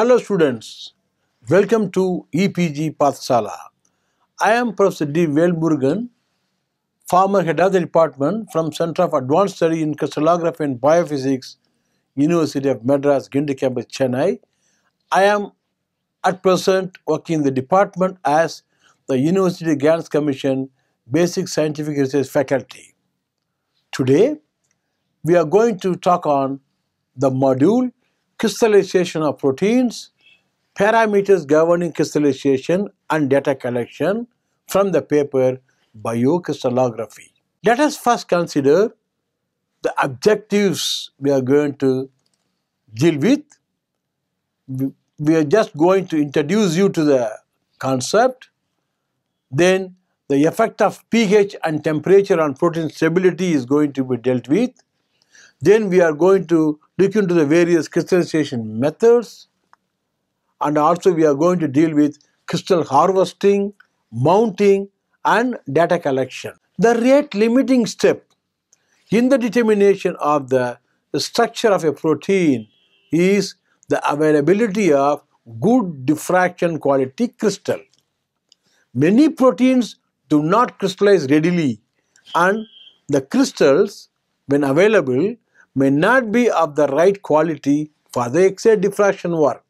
Hello students, welcome to EPG Pathsala. I am Professor D. Velmurugan, former head of the department from Center of Advanced Study in Crystallography and Biophysics, University of Madras, Gindi campus, Chennai. I am at present working in the department as the University Grants Commission Basic Scientific Research Faculty. Today, we are going to talk on the module crystallization of proteins, parameters governing crystallization and data collection from the paper Biocrystallography. Let us first consider the objectives we are going to deal with. We are just going to introduce you to the concept, then the effect of pH and temperature on protein stability is going to be dealt with. Then we are going to look into the various crystallization methods and also we are going to deal with crystal harvesting, mounting and data collection. The rate limiting step in the determination of the structure of a protein is the availability of good diffraction quality crystal. Many proteins do not crystallize readily and the crystals when available may not be of the right quality for the X-ray diffraction work.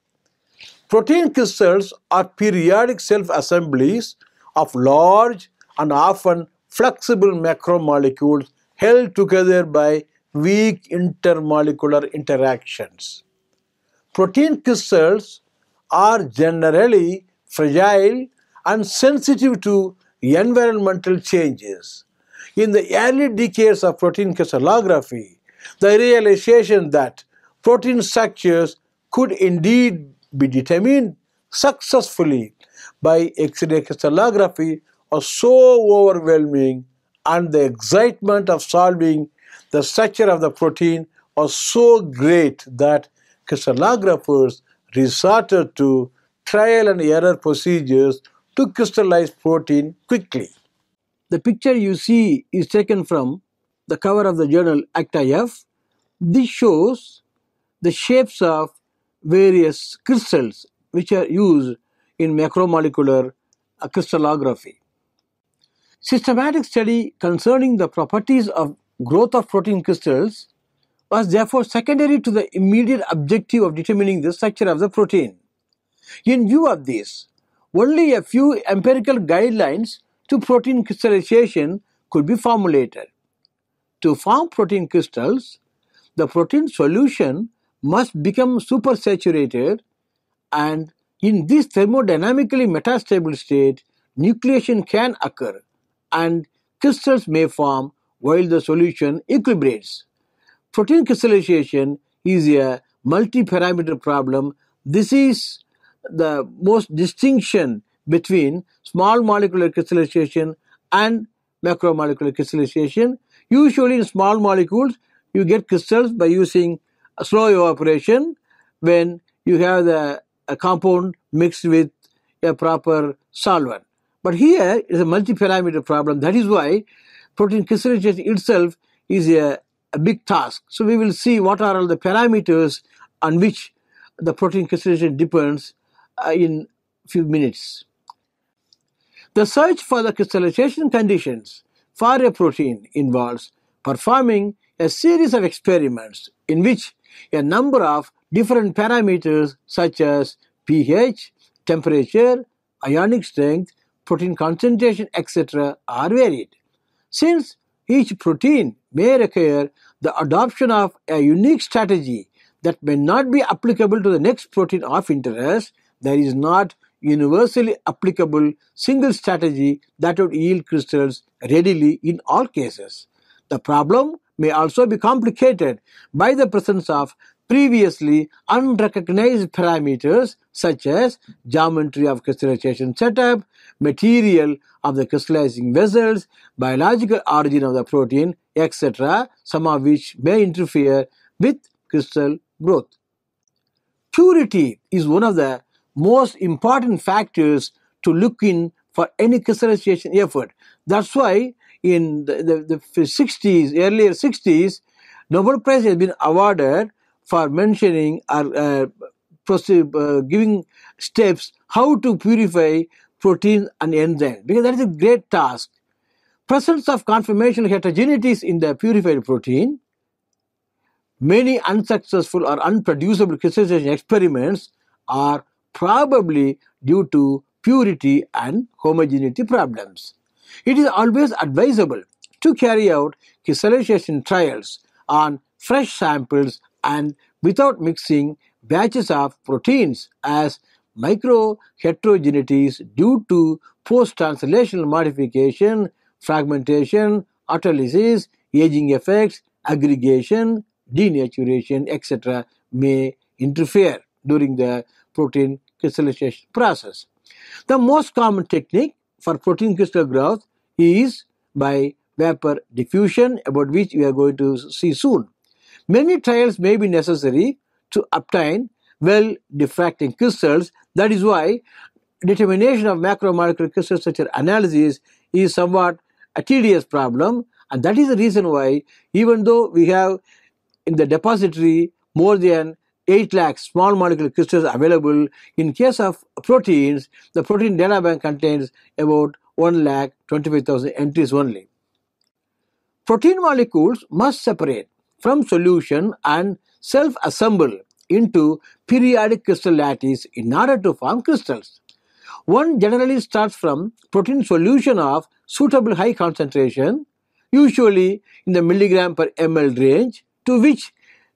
Protein crystals are periodic self-assemblies of large and often flexible macromolecules held together by weak intermolecular interactions. Protein crystals are generally fragile and sensitive to environmental changes. In the early decades of protein crystallography, the realization that protein structures could indeed be determined successfully by X-ray crystallography was so overwhelming and the excitement of solving the structure of the protein was so great that crystallographers resorted to trial and error procedures to crystallize protein quickly. The picture you see is taken from the cover of the journal Acta F. This shows the shapes of various crystals which are used in macromolecular uh, crystallography. Systematic study concerning the properties of growth of protein crystals was therefore secondary to the immediate objective of determining the structure of the protein. In view of this, only a few empirical guidelines to protein crystallization could be formulated. To form protein crystals, the protein solution must become supersaturated and in this thermodynamically metastable state, nucleation can occur and crystals may form while the solution equilibrates. Protein crystallization is a multi-parameter problem. This is the most distinction between small molecular crystallization and macromolecular crystallization Usually in small molecules, you get crystals by using slow evaporation when you have the a compound mixed with a proper solvent. But here is a multi-parameter problem. That is why protein crystallization itself is a, a big task. So we will see what are all the parameters on which the protein crystallization depends uh, in few minutes. The search for the crystallization conditions for a protein involves performing a series of experiments in which a number of different parameters such as pH, temperature, ionic strength, protein concentration, etc. are varied. Since each protein may require the adoption of a unique strategy that may not be applicable to the next protein of interest, there is not universally applicable single strategy that would yield crystals readily in all cases. The problem may also be complicated by the presence of previously unrecognized parameters such as geometry of crystallization setup, material of the crystallizing vessels, biological origin of the protein, etc., some of which may interfere with crystal growth. Purity is one of the most important factors to look in for any Christianization effort. That's why in the, the, the 60s, earlier 60s, Nobel Prize has been awarded for mentioning or uh, uh, giving steps how to purify proteins and enzymes because that is a great task. Presence of conformational heterogeneities in the purified protein, many unsuccessful or unproducible crystallization experiments are probably due to purity and homogeneity problems. It is always advisable to carry out crystallization trials on fresh samples and without mixing batches of proteins as microheterogeneities due to post-translational modification, fragmentation, autolysis, aging effects, aggregation, denaturation, etc. may interfere during the protein crystallization process. The most common technique for protein crystal growth is by vapor diffusion about which we are going to see soon. Many trials may be necessary to obtain well diffracting crystals that is why determination of macromolecular crystal structure analysis is somewhat a tedious problem and that is the reason why even though we have in the depository more than 8 lakh small molecule crystals available. In case of proteins, the protein data bank contains about 1 lakh 25,000 entries only. Protein molecules must separate from solution and self-assemble into periodic crystal lattices in order to form crystals. One generally starts from protein solution of suitable high concentration, usually in the milligram per ml range, to which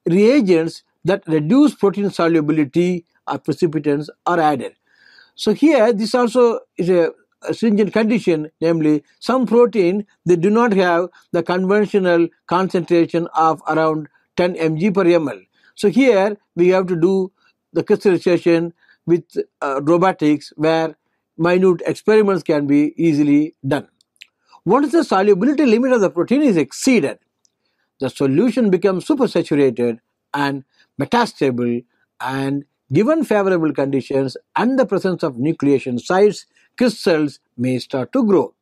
reagents that reduce protein solubility or precipitants are added. So here this also is a stringent condition, namely some protein they do not have the conventional concentration of around 10 mg per ml. So here we have to do the crystallization with uh, robotics where minute experiments can be easily done. Once the solubility limit of the protein is exceeded, the solution becomes supersaturated and metastable, and given favorable conditions and the presence of nucleation sites, crystals cells may start to grow.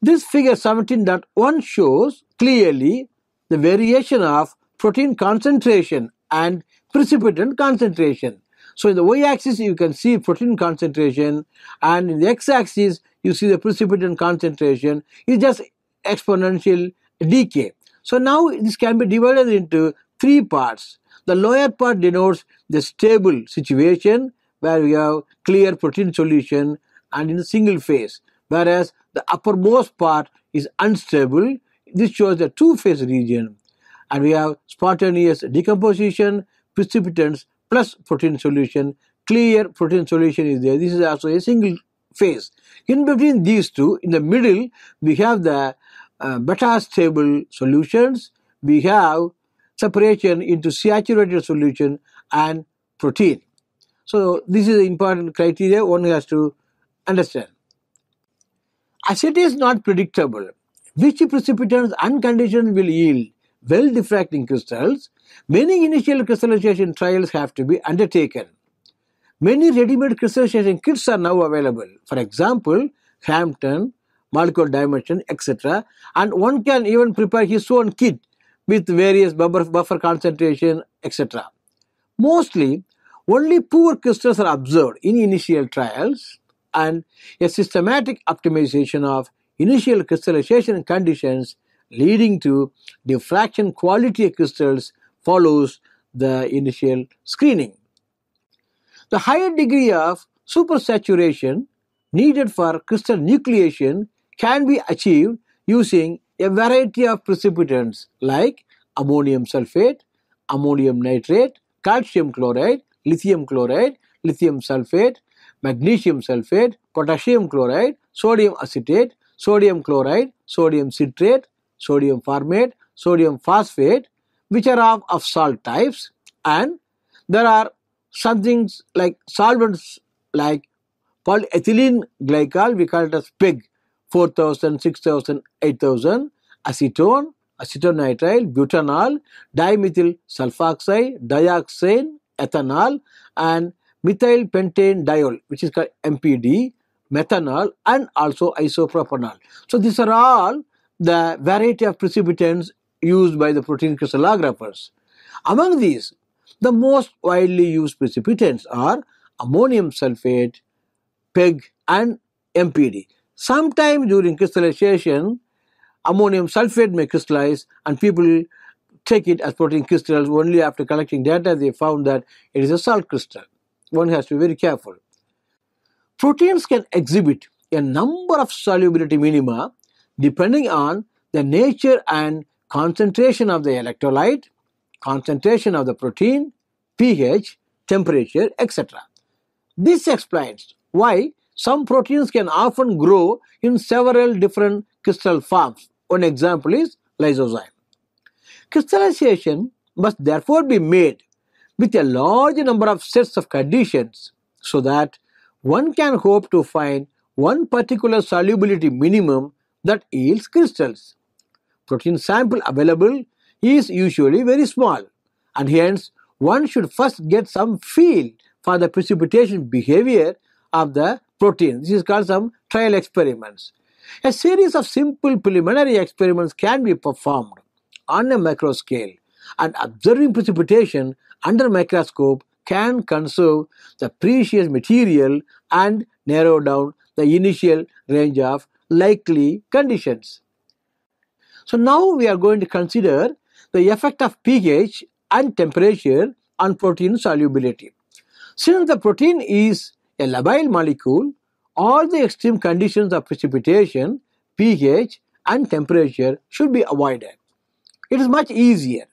This figure 17.1 shows clearly the variation of protein concentration and precipitant concentration. So in the y-axis you can see protein concentration and in the x-axis you see the precipitant concentration is just exponential decay. So now this can be divided into three parts. The lower part denotes the stable situation where we have clear protein solution and in a single phase, whereas the uppermost part is unstable. This shows the two-phase region. And we have spontaneous decomposition, precipitants plus protein solution. Clear protein solution is there. This is also a single phase. In between these two, in the middle, we have the uh, beta stable solutions. We have separation into saturated solution and protein. So this is an important criteria one has to understand. As it is not predictable, which precipitants and conditions will yield well diffracting crystals, many initial crystallization trials have to be undertaken. Many ready-made crystallization kits are now available. For example, Hampton, Molecular Dimension, etc. And one can even prepare his own kit with various buffer, buffer concentration, etc. Mostly, only poor crystals are observed in initial trials and a systematic optimization of initial crystallization conditions leading to diffraction quality crystals follows the initial screening. The higher degree of supersaturation needed for crystal nucleation can be achieved using a variety of precipitants like ammonium sulfate, ammonium nitrate, calcium chloride, lithium chloride, lithium sulfate, magnesium sulfate, potassium chloride, sodium acetate, sodium chloride, sodium citrate, sodium formate, sodium phosphate which are of, of salt types and there are some things like solvents like polyethylene glycol we call it as PEG 4000, 6000, 8000, acetone, acetonitrile, butanol, dimethyl sulfoxide, dioxane, ethanol and methyl pentane diol which is called MPD, methanol and also isopropanol. So these are all the variety of precipitants used by the protein crystallographers. Among these, the most widely used precipitants are ammonium sulfate, PEG and MPD. Sometime during crystallization, ammonium sulfate may crystallize and people take it as protein crystals only after collecting data they found that it is a salt crystal. One has to be very careful. Proteins can exhibit a number of solubility minima depending on the nature and concentration of the electrolyte, concentration of the protein, pH, temperature, etc. This explains why some proteins can often grow in several different crystal forms. One example is lysozyme. Crystallization must therefore be made with a large number of sets of conditions so that one can hope to find one particular solubility minimum that yields crystals. Protein sample available is usually very small and hence one should first get some feel for the precipitation behavior of the proteins. This is called some trial experiments. A series of simple preliminary experiments can be performed on a macro scale and observing precipitation under microscope can conserve the precious material and narrow down the initial range of likely conditions. So now we are going to consider the effect of pH and temperature on protein solubility. Since the protein is a labile molecule, all the extreme conditions of precipitation, pH and temperature should be avoided. It is much easier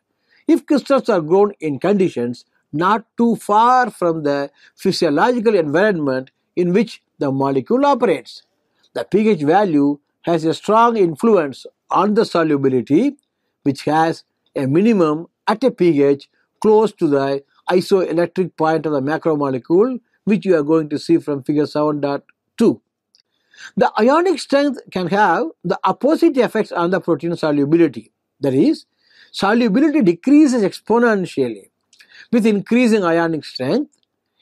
if crystals are grown in conditions not too far from the physiological environment in which the molecule operates. The pH value has a strong influence on the solubility which has a minimum at a pH close to the isoelectric point of the macromolecule which you are going to see from figure 7.2. The ionic strength can have the opposite effects on the protein solubility. That is, solubility decreases exponentially with increasing ionic strength,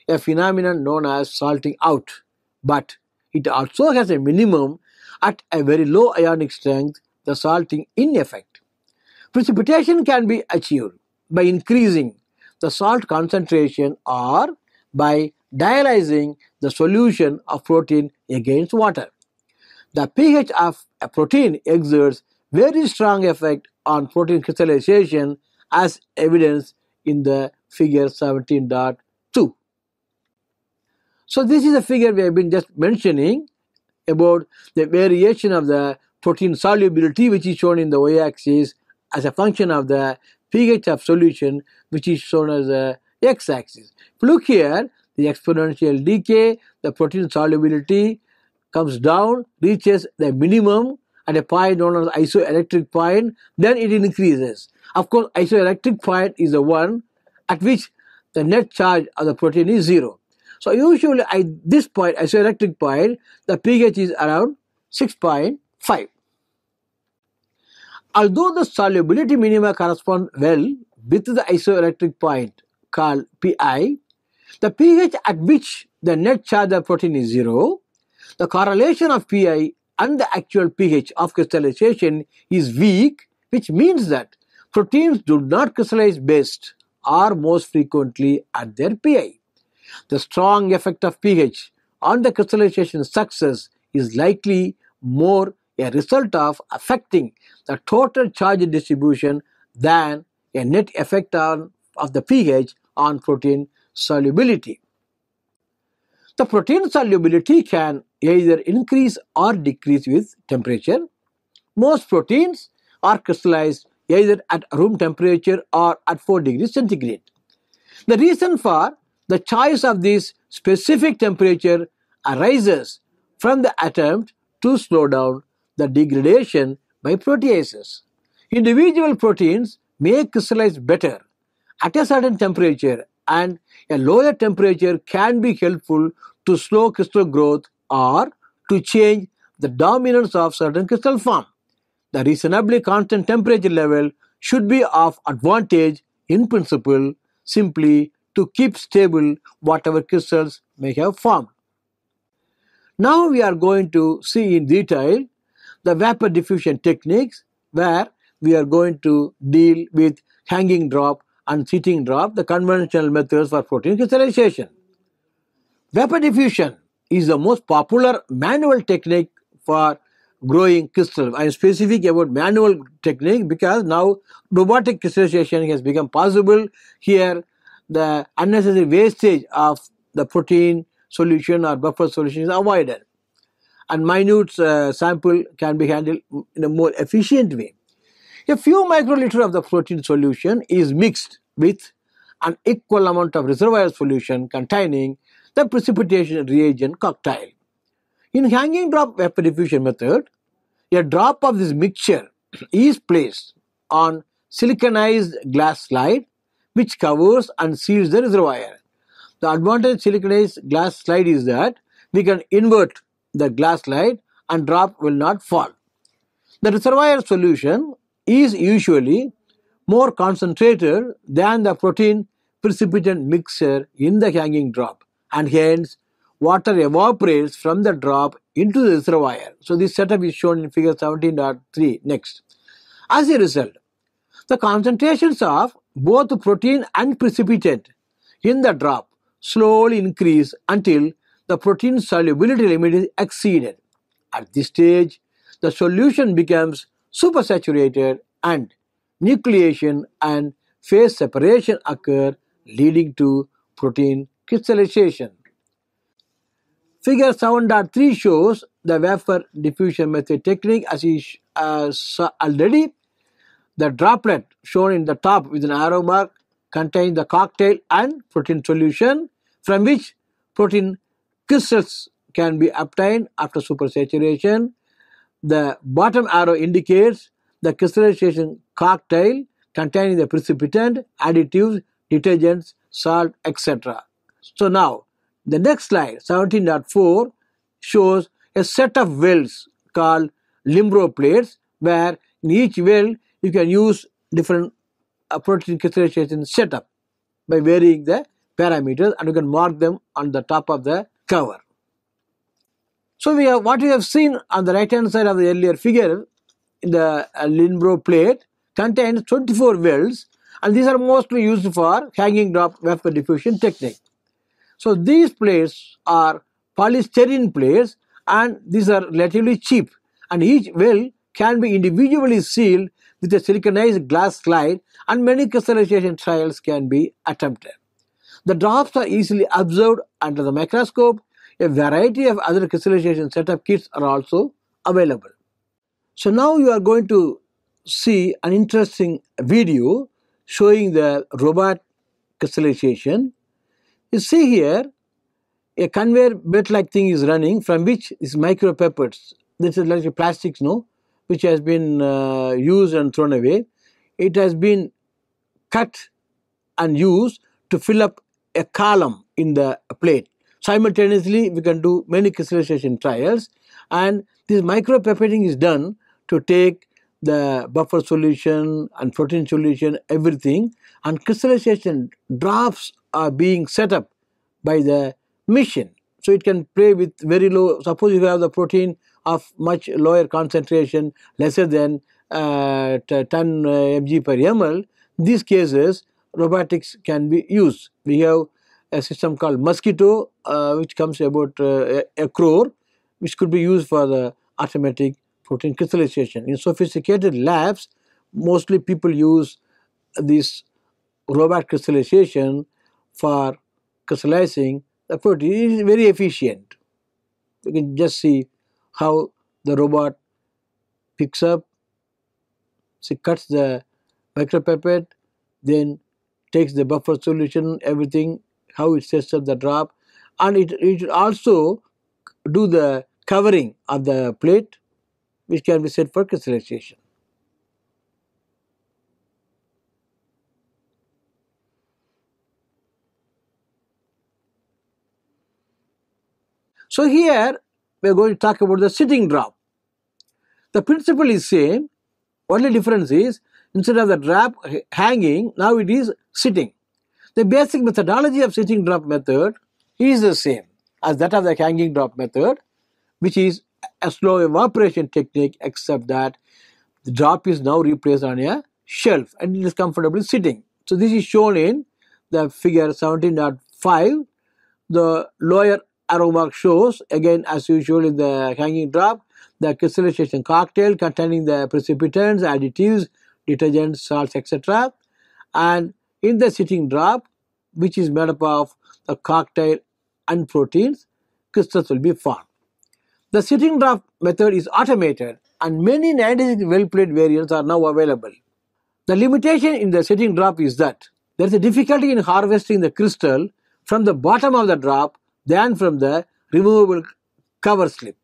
a phenomenon known as salting out. But it also has a minimum at a very low ionic strength, the salting in effect. Precipitation can be achieved by increasing the salt concentration or by dialyzing the solution of protein against water. The pH of a protein exerts very strong effect on protein crystallization as evidenced in the figure 17.2. So this is a figure we have been just mentioning about the variation of the protein solubility which is shown in the y-axis as a function of the pH of solution which is shown as the x-axis. Look here, the exponential decay, the protein solubility comes down, reaches the minimum at a point known as isoelectric point, then it increases. Of course, isoelectric point is the one at which the net charge of the protein is zero. So usually at this point, isoelectric point, the pH is around 6.5. Although the solubility minima correspond well with the isoelectric point called Pi, the pH at which the net charge of protein is zero, the correlation of pi and the actual pH of crystallization is weak, which means that proteins do not crystallize best or most frequently at their pI. The strong effect of pH on the crystallization success is likely more a result of affecting the total charge distribution than a net effect on, of the pH on protein solubility. The protein solubility can either increase or decrease with temperature. Most proteins are crystallized either at room temperature or at 4 degrees centigrade. The reason for the choice of this specific temperature arises from the attempt to slow down the degradation by proteases. Individual proteins may crystallize better at a certain temperature and a lower temperature can be helpful to slow crystal growth or to change the dominance of certain crystal form. The reasonably constant temperature level should be of advantage in principle simply to keep stable whatever crystals may have formed. Now we are going to see in detail the vapor diffusion techniques where we are going to deal with hanging drop and sitting drop, the conventional methods for protein crystallization. Vapor diffusion is the most popular manual technique for growing crystals. I am specific about manual technique because now robotic crystallization has become possible. Here, the unnecessary wastage of the protein solution or buffer solution is avoided. And minute uh, sample can be handled in a more efficient way. A few microliter of the protein solution is mixed with an equal amount of reservoir solution containing the precipitation reagent cocktail. In hanging drop vapor diffusion method, a drop of this mixture is placed on siliconized glass slide which covers and seals the reservoir. The advantage of siliconized glass slide is that we can invert the glass slide and drop will not fall. The reservoir solution is usually more concentrated than the protein precipitant mixture in the hanging drop and hence water evaporates from the drop into the reservoir. So this setup is shown in figure 17.3 next. As a result, the concentrations of both protein and precipitant in the drop slowly increase until the protein solubility limit is exceeded. At this stage, the solution becomes supersaturated and nucleation and phase separation occur leading to protein crystallization. Figure 7.3 shows the vapor diffusion method technique as is uh, already. The droplet shown in the top with an arrow mark contains the cocktail and protein solution from which protein crystals can be obtained after supersaturation the bottom arrow indicates the crystallization cocktail containing the precipitant, additives, detergents, salt, etc. So now, the next slide, 17.4, shows a set of wells called limbro plates where in each well you can use different uh, protein crystallization setup by varying the parameters and you can mark them on the top of the cover. So we have what we have seen on the right hand side of the earlier figure in the uh, plate contains 24 welds and these are mostly used for hanging drop vapor diffusion technique. So these plates are polystyrene plates and these are relatively cheap and each well can be individually sealed with a siliconized glass slide and many crystallization trials can be attempted. The drops are easily observed under the microscope a variety of other crystallization setup kits are also available. So now you are going to see an interesting video showing the robot crystallization. You see here a conveyor belt like thing is running from which is micro pellets. This is like a plastic, no, which has been uh, used and thrown away. It has been cut and used to fill up a column in the plate. Simultaneously, we can do many crystallization trials and this micropipetting is done to take the buffer solution and protein solution, everything and crystallization drafts are being set up by the machine. So it can play with very low, suppose you have the protein of much lower concentration, lesser than uh, 10 uh, mg per ml, these cases robotics can be used. We have a system called Mosquito uh, which comes about uh, a crore which could be used for the automatic protein crystallization. In sophisticated labs mostly people use this robot crystallization for crystallizing the protein. It is very efficient. You can just see how the robot picks up, she cuts the micropipette, then takes the buffer solution, everything how it sets up the drop and it, it also do the covering of the plate which can be set for crystallization. So here we are going to talk about the sitting drop. The principle is same, only difference is instead of the drop hanging, now it is sitting. The basic methodology of sitting drop method is the same as that of the hanging drop method, which is a slow evaporation technique except that the drop is now replaced on a shelf and it is comfortably sitting. So this is shown in the figure 17.5. The lower arrow mark shows again as usual in the hanging drop the crystallization cocktail containing the precipitants, additives, detergents, salts, etc. And in the sitting drop, which is made up of a cocktail and proteins, crystals will be formed. The sitting drop method is automated and many 96 well-played variants are now available. The limitation in the sitting drop is that there is a difficulty in harvesting the crystal from the bottom of the drop than from the removable cover slip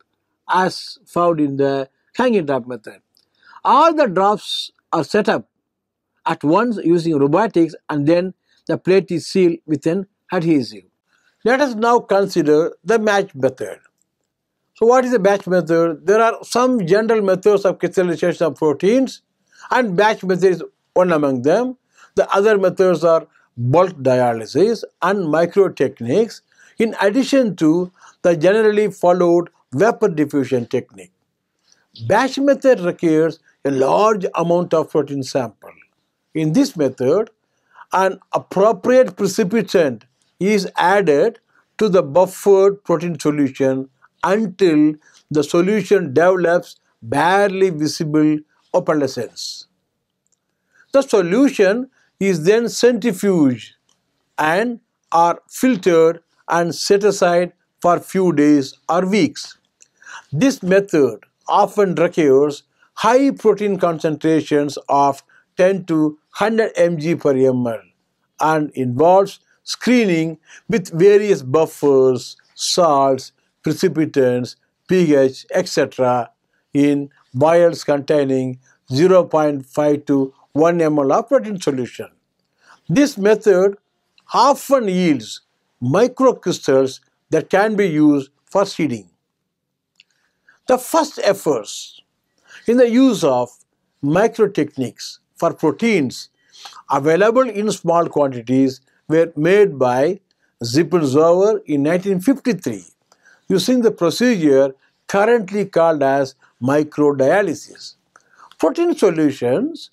as found in the hanging drop method. All the drops are set up at once using robotics and then the plate is sealed with an adhesive. Let us now consider the match method. So what is the batch method? There are some general methods of crystallization of proteins and batch method is one among them. The other methods are bulk dialysis and micro techniques in addition to the generally followed vapor diffusion technique. Batch method requires a large amount of protein sample. In this method, an appropriate precipitant is added to the buffered protein solution until the solution develops barely visible opalescence. The solution is then centrifuged and are filtered and set aside for few days or weeks. This method often requires high protein concentrations of 10 to 100 mg per ml and involves screening with various buffers, salts, precipitants, pH, etc. in vials containing 0.5 to 1 ml of protein solution. This method often yields microcrystals that can be used for seeding. The first efforts in the use of micro techniques for proteins available in small quantities were made by Zippenzauer in 1953 using the procedure currently called as microdialysis. Protein solutions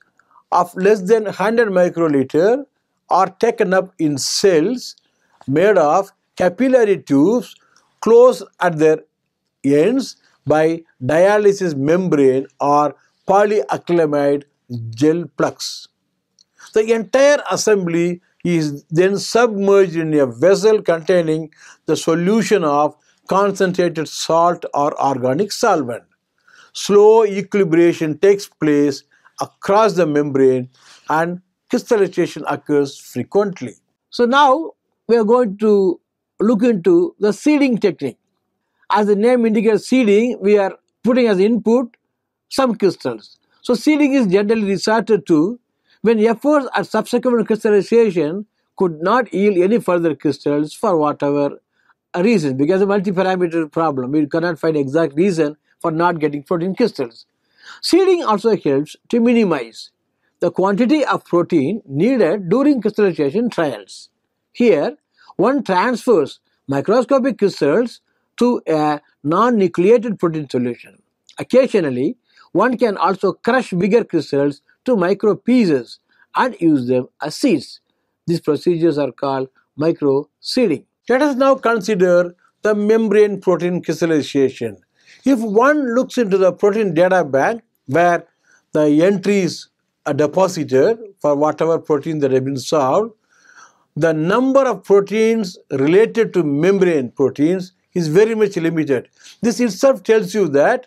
of less than 100 microliter are taken up in cells made of capillary tubes closed at their ends by dialysis membrane or polyacrylamide gel plugs. The entire assembly is then submerged in a vessel containing the solution of concentrated salt or organic solvent. Slow equilibration takes place across the membrane and crystallization occurs frequently. So now we are going to look into the seeding technique. As the name indicates seeding, we are putting as input some crystals. So seeding is generally resorted to when efforts at subsequent crystallization could not yield any further crystals for whatever reason, because a multi-parameter problem, we cannot find exact reason for not getting protein crystals. Seeding also helps to minimize the quantity of protein needed during crystallization trials. Here, one transfers microscopic crystals to a non-nucleated protein solution. Occasionally, one can also crush bigger crystals to micro pieces and use them as seeds. These procedures are called micro seeding. Let us now consider the membrane protein crystallization. If one looks into the protein data bank where the entries are deposited for whatever protein that have been solved, the number of proteins related to membrane proteins is very much limited. This itself tells you that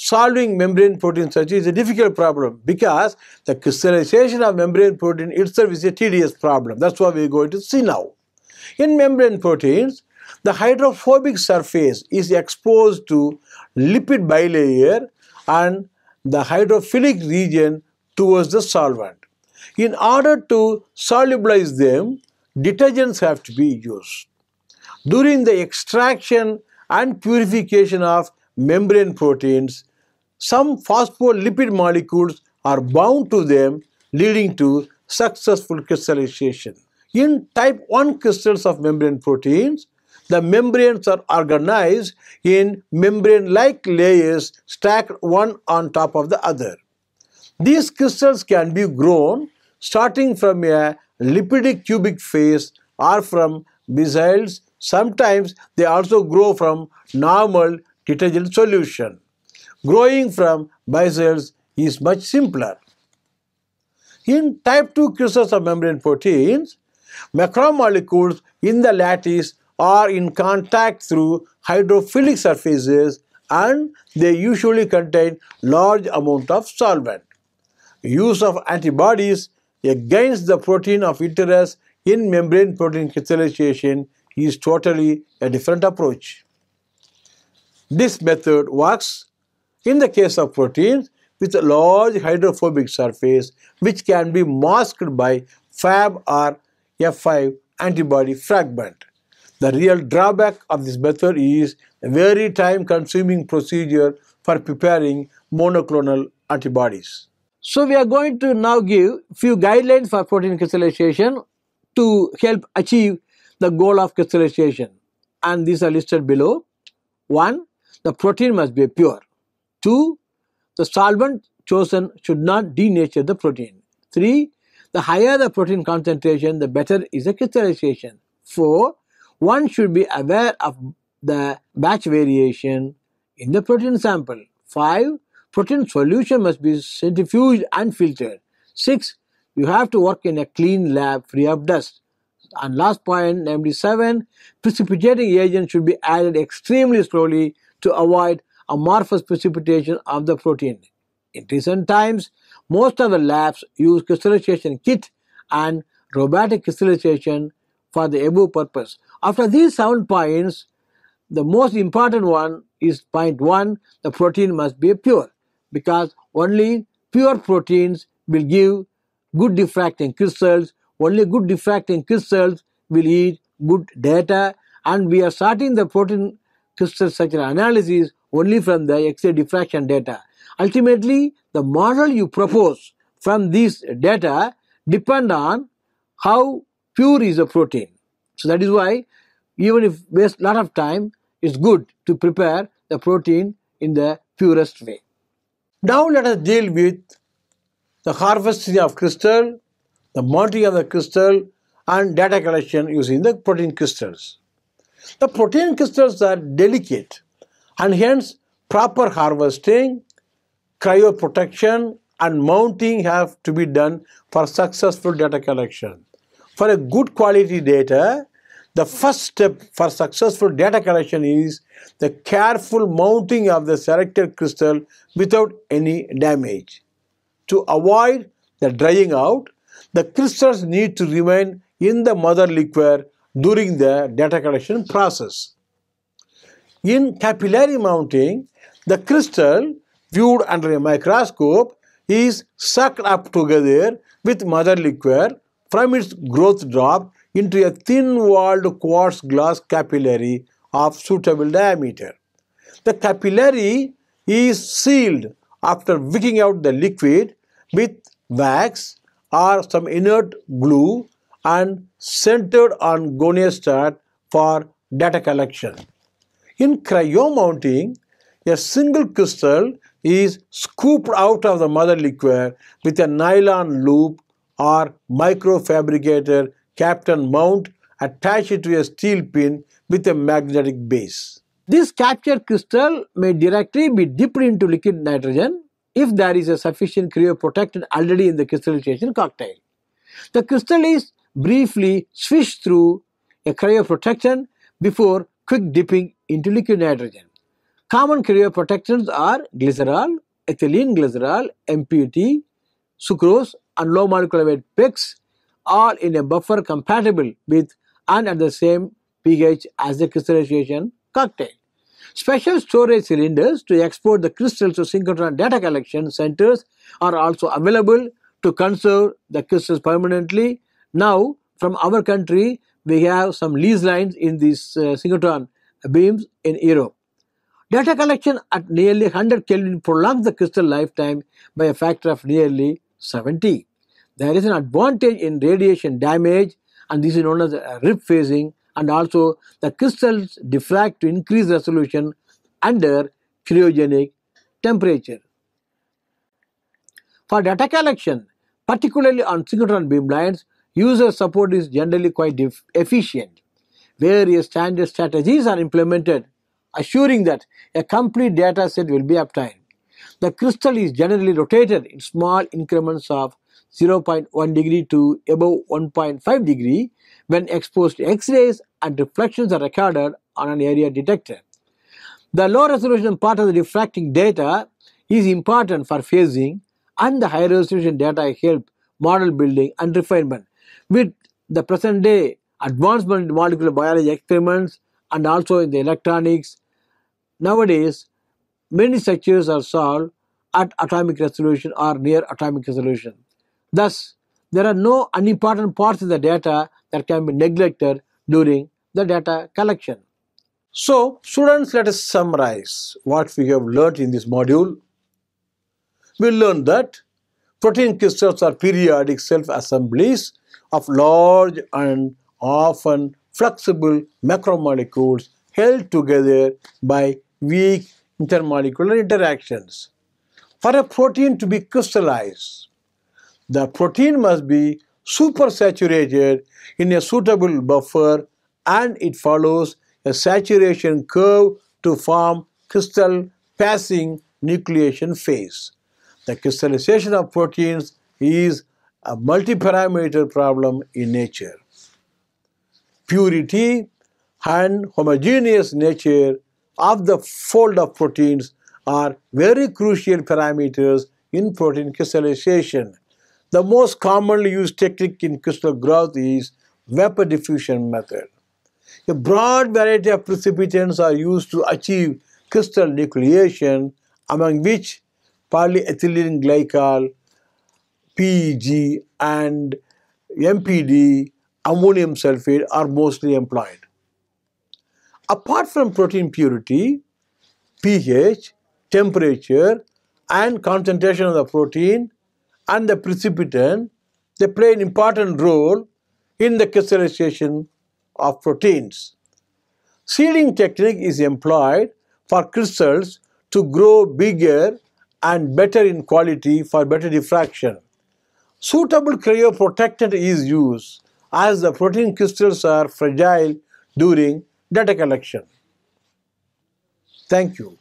solving membrane protein structure is a difficult problem because the crystallization of membrane protein itself is a tedious problem. That's what we're going to see now. In membrane proteins, the hydrophobic surface is exposed to lipid bilayer and the hydrophilic region towards the solvent. In order to solubilize them, detergents have to be used. During the extraction and purification of membrane proteins, some phospholipid molecules are bound to them leading to successful crystallization. In type 1 crystals of membrane proteins, the membranes are organized in membrane-like layers stacked one on top of the other. These crystals can be grown starting from a lipidic cubic phase or from besides sometimes they also grow from normal detergent solution growing from bicells is much simpler. In type 2 crystals of membrane proteins, macromolecules in the lattice are in contact through hydrophilic surfaces and they usually contain large amount of solvent. Use of antibodies against the protein of interest in membrane protein crystallization is totally a different approach. This method works in the case of proteins with a large hydrophobic surface which can be masked by Fab or F5 antibody fragment. The real drawback of this method is a very time consuming procedure for preparing monoclonal antibodies. So we are going to now give few guidelines for protein crystallization to help achieve the goal of crystallization and these are listed below. 1. The protein must be pure. Two, the solvent chosen should not denature the protein. Three, the higher the protein concentration, the better is the crystallization. Four, one should be aware of the batch variation in the protein sample. Five, protein solution must be centrifuged and filtered. Six, you have to work in a clean lab free of dust. And last point, namely seven, precipitating agent should be added extremely slowly to avoid amorphous precipitation of the protein. In recent times, most of the labs use crystallization kit and robotic crystallization for the above purpose. After these seven points, the most important one is point one the protein must be pure because only pure proteins will give good diffracting crystals. Only good diffracting crystals will yield good data, and we are starting the protein crystal structure analysis only from the X-ray diffraction data. Ultimately, the model you propose from these data depend on how pure is the protein. So that is why even if waste lot of time, it's good to prepare the protein in the purest way. Now let us deal with the harvesting of crystal, the mounting of the crystal and data collection using the protein crystals. The protein crystals are delicate and hence proper harvesting, cryoprotection and mounting have to be done for successful data collection. For a good quality data, the first step for successful data collection is the careful mounting of the selected crystal without any damage. To avoid the drying out, the crystals need to remain in the mother liquor during the data collection process. In capillary mounting, the crystal viewed under a microscope is sucked up together with mother liquor from its growth drop into a thin-walled quartz glass capillary of suitable diameter. The capillary is sealed after wicking out the liquid with wax or some inert glue and centered on goniostat for data collection. In cryomounting, a single crystal is scooped out of the mother liquor with a nylon loop or microfabricated captain mount attached to a steel pin with a magnetic base. This captured crystal may directly be dipped into liquid nitrogen if there is a sufficient cryoprotectant already in the crystallization cocktail. The crystal is briefly swished through a cryoprotectant before quick dipping into liquid nitrogen. Common protections are glycerol, ethylene glycerol, MPT, sucrose and low molecular weight PEX all in a buffer compatible with and at the same pH as the crystallization cocktail. Special storage cylinders to export the crystals to synchrotron data collection centers are also available to conserve the crystals permanently. Now, from our country, we have some lease lines in these uh, synchrotron beams in Europe. Data collection at nearly 100 Kelvin prolongs the crystal lifetime by a factor of nearly 70. There is an advantage in radiation damage and this is known as rip phasing and also the crystals diffract to increase resolution under cryogenic temperature. For data collection, particularly on synchrotron beamlines, user support is generally quite efficient various standard strategies are implemented, assuring that a complete data set will be obtained. The crystal is generally rotated in small increments of 0.1 degree to above 1.5 degree when exposed to X-rays and reflections are recorded on an area detector. The low resolution part of the refracting data is important for phasing and the high resolution data help model building and refinement with the present day advancement in molecular biology experiments and also in the electronics. Nowadays, many structures are solved at atomic resolution or near atomic resolution. Thus, there are no unimportant parts of the data that can be neglected during the data collection. So, students, let us summarize what we have learnt in this module. We learned that protein crystals are periodic self-assemblies of large and often flexible macromolecules held together by weak intermolecular interactions. For a protein to be crystallized, the protein must be supersaturated in a suitable buffer and it follows a saturation curve to form crystal passing nucleation phase. The crystallization of proteins is a multi-parameter problem in nature purity and homogeneous nature of the fold of proteins are very crucial parameters in protein crystallization. The most commonly used technique in crystal growth is vapor diffusion method. A broad variety of precipitants are used to achieve crystal nucleation, among which polyethylene glycol, PEG, and MPD ammonium sulfate are mostly employed. Apart from protein purity, pH, temperature and concentration of the protein and the precipitant, they play an important role in the crystallization of proteins. Sealing technique is employed for crystals to grow bigger and better in quality for better diffraction. Suitable cryoprotectant is used as the protein crystals are fragile during data collection. Thank you.